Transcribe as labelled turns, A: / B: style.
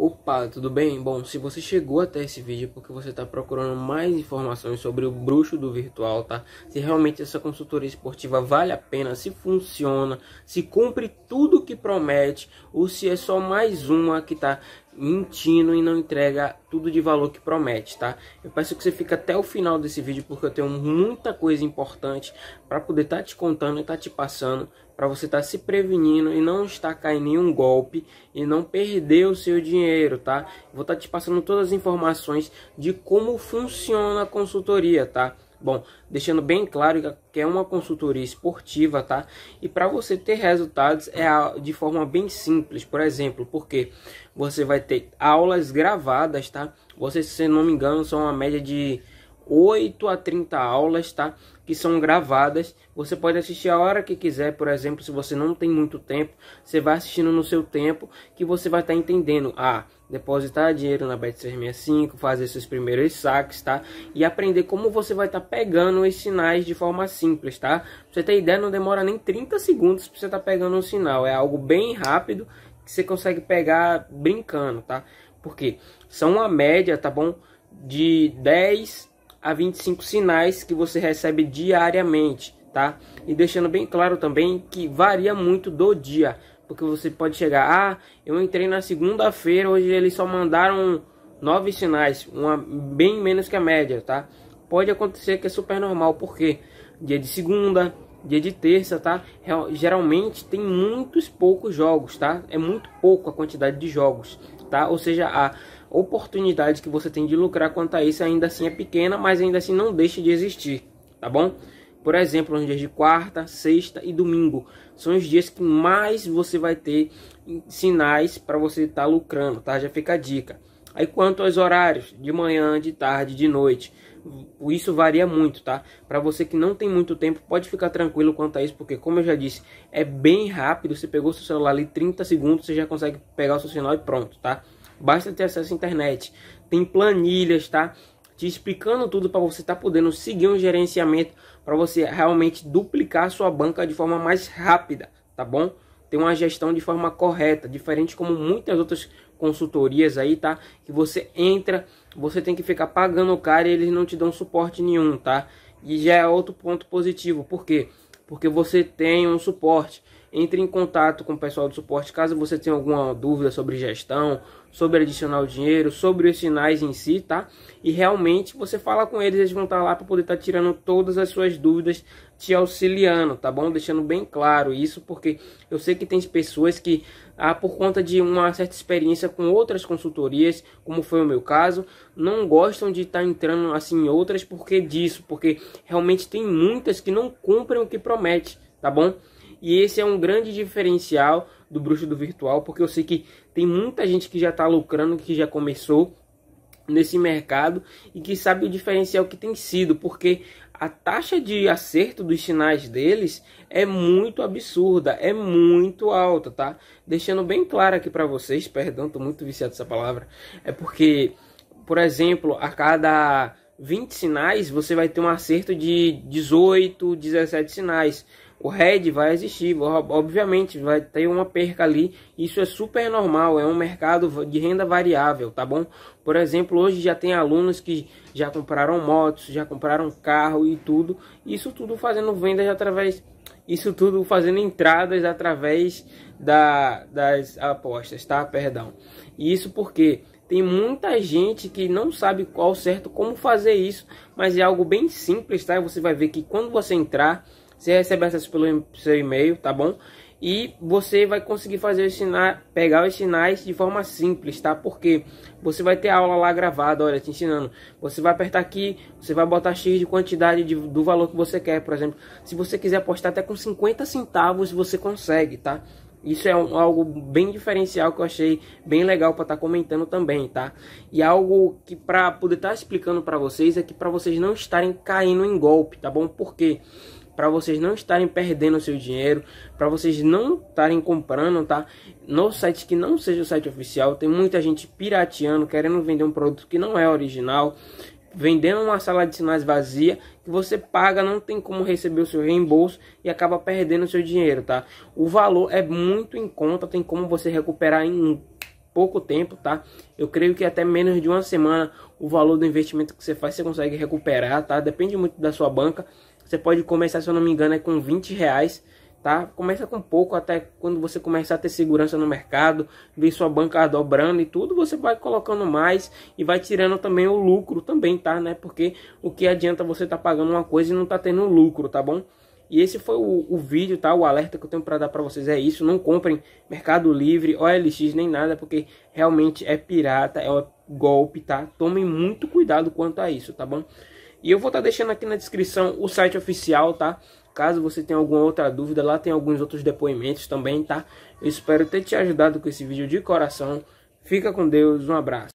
A: Opa, tudo bem? Bom, se você chegou até esse vídeo é porque você está procurando mais informações sobre o bruxo do virtual, tá? Se realmente essa consultoria esportiva vale a pena, se funciona, se cumpre tudo que promete, ou se é só mais uma que está Mentindo e não entrega tudo de valor que promete, tá? Eu peço que você fique até o final desse vídeo porque eu tenho muita coisa importante para poder estar tá te contando e estar tá te passando para você estar tá se prevenindo e não estar caindo em nenhum golpe e não perder o seu dinheiro, tá? Vou estar tá te passando todas as informações de como funciona a consultoria, tá? Bom, deixando bem claro que é uma consultoria esportiva, tá? E para você ter resultados é de forma bem simples, por exemplo, porque você vai ter aulas gravadas, tá? Vocês, se não me engano, são uma média de 8 a 30 aulas, tá? Que são gravadas. Você pode assistir a hora que quiser, por exemplo, se você não tem muito tempo, você vai assistindo no seu tempo que você vai estar tá entendendo. Ah, depositar dinheiro na Bet365, fazer seus primeiros saques, tá? E aprender como você vai estar tá pegando os sinais de forma simples, tá? Pra você ter ideia, não demora nem 30 segundos para você estar tá pegando um sinal. É algo bem rápido que você consegue pegar brincando, tá? Porque são uma média, tá bom? De 10 a 25 sinais que você recebe diariamente, tá? E deixando bem claro também que varia muito do dia, porque você pode chegar, ah, eu entrei na segunda-feira, hoje eles só mandaram nove sinais, uma bem menos que a média, tá? Pode acontecer que é super normal, porque dia de segunda, dia de terça, tá? Geralmente tem muitos poucos jogos, tá? É muito pouco a quantidade de jogos tá? Ou seja, a oportunidade que você tem de lucrar quanto a isso ainda assim é pequena, mas ainda assim não deixa de existir, tá bom? Por exemplo, nos dias de quarta, sexta e domingo são os dias que mais você vai ter sinais para você estar tá lucrando, tá? Já fica a dica. Aí quanto aos horários, de manhã, de tarde, de noite, isso varia muito, tá? Para você que não tem muito tempo, pode ficar tranquilo quanto a isso, porque como eu já disse, é bem rápido. Você pegou seu celular ali 30 segundos, você já consegue pegar o seu sinal e pronto, tá? Basta ter acesso à internet. Tem planilhas, tá? Te explicando tudo para você estar tá podendo seguir um gerenciamento para você realmente duplicar sua banca de forma mais rápida, tá bom? Tem uma gestão de forma correta, diferente como muitas outras consultorias aí, tá? Que você entra, você tem que ficar pagando o cara e eles não te dão suporte nenhum, tá? E já é outro ponto positivo, por quê? Porque você tem um suporte. Entre em contato com o pessoal do suporte caso você tenha alguma dúvida sobre gestão, sobre adicionar o dinheiro, sobre os sinais em si, tá? E realmente você fala com eles, eles vão estar tá lá para poder estar tá tirando todas as suas dúvidas te auxiliando, tá bom? Deixando bem claro isso, porque eu sei que tem pessoas que, ah, por conta de uma certa experiência com outras consultorias, como foi o meu caso, não gostam de estar tá entrando assim em outras porque disso, porque realmente tem muitas que não cumprem o que promete, tá bom? E esse é um grande diferencial do bruxo do virtual, porque eu sei que tem muita gente que já está lucrando, que já começou nesse mercado e que sabe o diferencial que tem sido, porque a taxa de acerto dos sinais deles é muito absurda, é muito alta, tá? Deixando bem claro aqui para vocês, perdão, tô muito viciado essa palavra. É porque, por exemplo, a cada 20 sinais você vai ter um acerto de 18, 17 sinais o head vai existir, obviamente vai ter uma perca ali, isso é super normal, é um mercado de renda variável, tá bom? Por exemplo, hoje já tem alunos que já compraram motos, já compraram carro e tudo, isso tudo fazendo vendas através, isso tudo fazendo entradas através da, das apostas, tá? Perdão. Isso porque tem muita gente que não sabe qual certo como fazer isso, mas é algo bem simples, tá? Você vai ver que quando você entrar você recebe acesso pelo seu e-mail, tá bom? E você vai conseguir fazer os sinais, pegar os sinais de forma simples, tá? Porque você vai ter aula lá gravada, olha, te ensinando. Você vai apertar aqui, você vai botar X de quantidade de, do valor que você quer, por exemplo. Se você quiser apostar até com 50 centavos, você consegue, tá? Isso é um, algo bem diferencial que eu achei bem legal para estar tá comentando também, tá? E algo que para poder estar tá explicando para vocês é que para vocês não estarem caindo em golpe, tá bom? Porque quê? para vocês não estarem perdendo seu dinheiro, para vocês não estarem comprando, tá? No site que não seja o site oficial, tem muita gente pirateando, querendo vender um produto que não é original, vendendo uma sala de sinais vazia, que você paga, não tem como receber o seu reembolso e acaba perdendo seu dinheiro, tá? O valor é muito em conta, tem como você recuperar em pouco tempo, tá? Eu creio que até menos de uma semana o valor do investimento que você faz você consegue recuperar, tá? Depende muito da sua banca você pode começar, se eu não me engano, é com 20 reais. Tá? Começa com pouco, até quando você começar a ter segurança no mercado, ver sua banca dobrando e tudo, você vai colocando mais e vai tirando também o lucro também, tá, né? Porque o que adianta você tá pagando uma coisa e não tá tendo lucro, tá bom? E esse foi o, o vídeo, tá? O alerta que eu tenho para dar para vocês é isso. Não comprem Mercado Livre, OLX, nem nada, porque realmente é pirata, é golpe, tá? Tomem muito cuidado quanto a isso, tá bom? E eu vou estar tá deixando aqui na descrição o site oficial, tá? Caso você tenha alguma outra dúvida, lá tem alguns outros depoimentos também, tá? Eu espero ter te ajudado com esse vídeo de coração. Fica com Deus, um abraço.